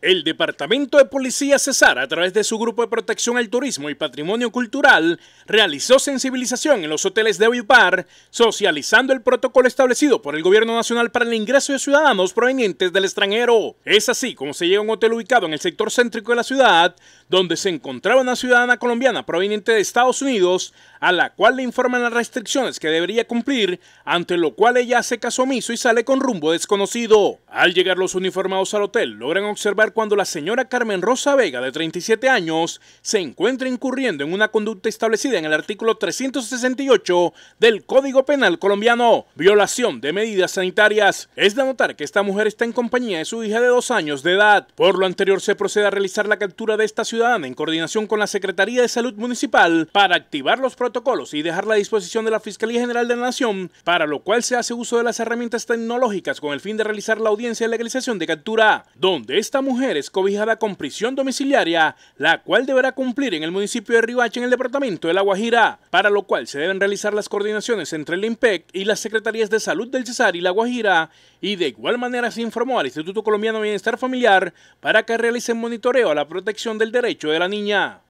El Departamento de Policía Cesar, a través de su Grupo de Protección al Turismo y Patrimonio Cultural, realizó sensibilización en los hoteles de Oipar, socializando el protocolo establecido por el Gobierno Nacional para el ingreso de ciudadanos provenientes del extranjero. Es así como se llega a un hotel ubicado en el sector céntrico de la ciudad, donde se encontraba una ciudadana colombiana proveniente de Estados Unidos, a la cual le informan las restricciones que debería cumplir, ante lo cual ella hace caso omiso y sale con rumbo desconocido. Al llegar los uniformados al hotel, logran observar cuando la señora Carmen Rosa Vega, de 37 años, se encuentra incurriendo en una conducta establecida en el artículo 368 del Código Penal colombiano, violación de medidas sanitarias. Es de notar que esta mujer está en compañía de su hija de dos años de edad. Por lo anterior, se procede a realizar la captura de esta ciudad en coordinación con la Secretaría de Salud Municipal para activar los protocolos y dejar la disposición de la Fiscalía General de la Nación, para lo cual se hace uso de las herramientas tecnológicas con el fin de realizar la audiencia de legalización de captura, donde esta mujer es cobijada con prisión domiciliaria, la cual deberá cumplir en el municipio de Ribache en el departamento de La Guajira, para lo cual se deben realizar las coordinaciones entre el IMPEC y las Secretarías de Salud del Cesar y La Guajira, y de igual manera se informó al Instituto Colombiano de Bienestar Familiar para que realicen monitoreo a la protección del derecho hecho de la niña.